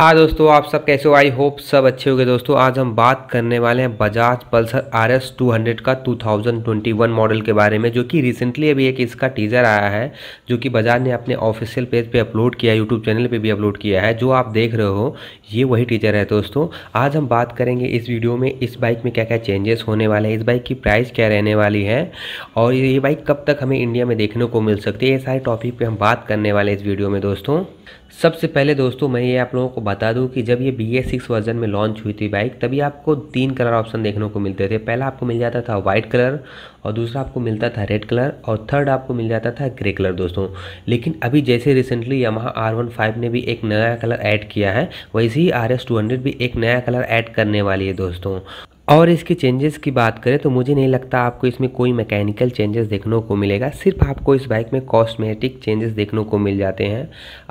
हाँ दोस्तों आप सब कैसे हो आई होप सब अच्छे हो गए दोस्तों आज हम बात करने वाले हैं Bajaj Pulsar R S two hundred का two thousand twenty one model के बारे में जो कि रिसेंटली अभी एक इसका टीज़र आया है जो कि बजाज ने अपने ऑफिशियल पेज पे अपलोड किया है यूट्यूब चैनल पे भी अपलोड किया है जो आप देख रहे हो ये वही टीजर है दोस्तों आज हम बात करेंगे इस वीडियो में इस बाइक में क्या क्या चेंजेस होने वाले हैं इस बाइक की प्राइस क्या रहने वाली है और ये बाइक कब तक हमें इंडिया में देखने को मिल सकती है ये सारे टॉपिक पर हम बात करने वाले इस वीडियो में दोस्तों सबसे पहले दोस्तों मैं ये आप लोगों को बता दूं कि जब ये बी एस सिक्स वर्जन में लॉन्च हुई थी बाइक तभी आपको तीन कलर ऑप्शन देखने को मिलते थे पहला आपको मिल जाता था वाइट कलर और दूसरा आपको मिलता था रेड कलर और थर्ड आपको मिल जाता था ग्रे कलर दोस्तों लेकिन अभी जैसे रिसेंटली यहाँ आर वन फाइव ने भी एक नया कलर ऐड किया है वैसे ही आर एस टू हंड्रेड भी एक नया कलर ऐड करने वाली है दोस्तों और इसके चेंजेस की बात करें तो मुझे नहीं लगता आपको इसमें कोई मैकेनिकल चेंजेस देखने को मिलेगा सिर्फ आपको इस बाइक में कॉस्मेटिक चेंजेस देखने को मिल जाते हैं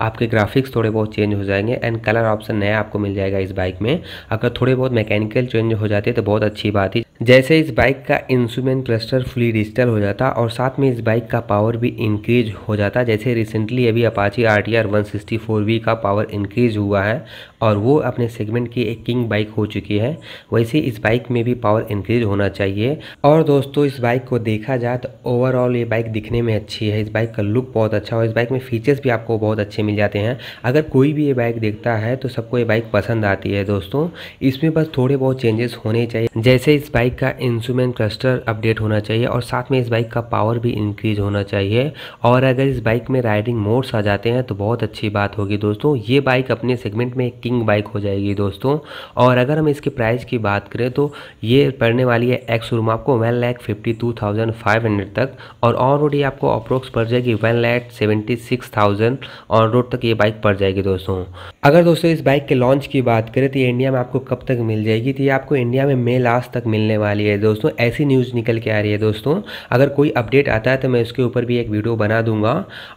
आपके ग्राफिक्स थोड़े बहुत चेंज हो जाएंगे एंड कलर ऑप्शन नया आपको मिल जाएगा इस बाइक में अगर थोड़े बहुत मैकेनिकल चेंज हो जाते हैं तो बहुत अच्छी बात है जैसे इस बाइक का इंस्ट्रूमेंट क्लस्टर फुली डिजिटल हो जाता और साथ में इस बाइक का पावर भी इंक्रीज हो जाता जैसे रिसेंटली अभी Apache R T R one sixty four V का पावर इंक्रीज हुआ है और वो अपने सेगमेंट की एक किंग बाइक हो चुकी है वैसे इस बाइक में भी पावर इंक्रीज होना चाहिए और दोस्तों इस बाइक को देखा जाए तो ओवरऑल ये बाइक दिखने में अच्छी है इस बाइक का लुक बहुत अच्छा और इस बाइक में फीचर्स भी आपको बहुत अच्छे मिल जाते हैं अगर कोई भी ये बाइक देखता है तो सबको ये बाइक पसंद आती है दोस्तों इसमें बस थोड़े बहुत चेंजेस होने चाहिए जैसे इस बाइक बाइक का इंस्ट्रूमेंट क्लस्टर अपडेट होना चाहिए और साथ में इस बाइक का पावर भी इंक्रीज होना चाहिए और अगर इस बाइक में राइडिंग मोड्स आ जाते हैं तो बहुत अच्छी बात होगी दोस्तों ये बाइक अपने सेगमेंट में एक किंग बाइक हो जाएगी दोस्तों और अगर हम इसके प्राइस की बात करें तो ये पड़ने वाली है एक्स रूम आपको one lakh fifty two thousand five hundred तक और ऑन रोड ये आपको अप्रोक्स पड़ जाएगी one lakh seventy six thousand on road तक ये बाइक पड़ जाएगी दोस्तों अगर दोस्तों इस बाइक के लॉन्च की बात करें तो ये इंडिया में आपको कब तक मिल जाएगी तो ये आपको इंडिया में मे लास्ट तक मिलने वाली है दोस्तों ऐसी न्यूज़ निकल के आ रही है दोस्तों अगर कोई अपडेट आता है तो मैं उसके ऊपर भी एक वीडियो बना दूंगा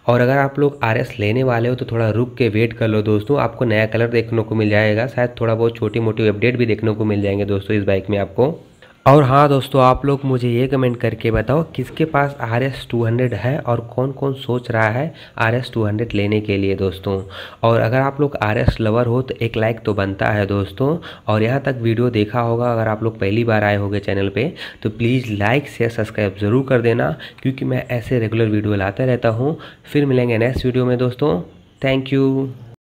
और अगर आप लोग आर लेने वाले हो तो थोड़ा रुक के वेट कर लो दोस्तों आपको नया कलर देखने को मिल जाएगा शायद थोड़ा बहुत छोटी मोटी अपडेट भी देखने को मिल जाएंगे दोस्तों इस बाइक में आपको और हाँ दोस्तों आप लोग मुझे ये कमेंट करके बताओ किसके पास आर एस टू हंड्रेड है और कौन कौन सोच रहा है आर एस टू हंड्रेड लेने के लिए दोस्तों और अगर आप लोग आर एस लवर हो तो एक लाइक तो बनता है दोस्तों और यहाँ तक वीडियो देखा होगा अगर आप लोग पहली बार आए होंगे चैनल पे तो प्लीज़ लाइक शेयर सब्सक्राइब ज़रूर कर देना क्योंकि मैं ऐसे रेगुलर वीडियो लाते रहता हूँ फिर मिलेंगे नेक्स्ट वीडियो में दोस्तों थैंक यू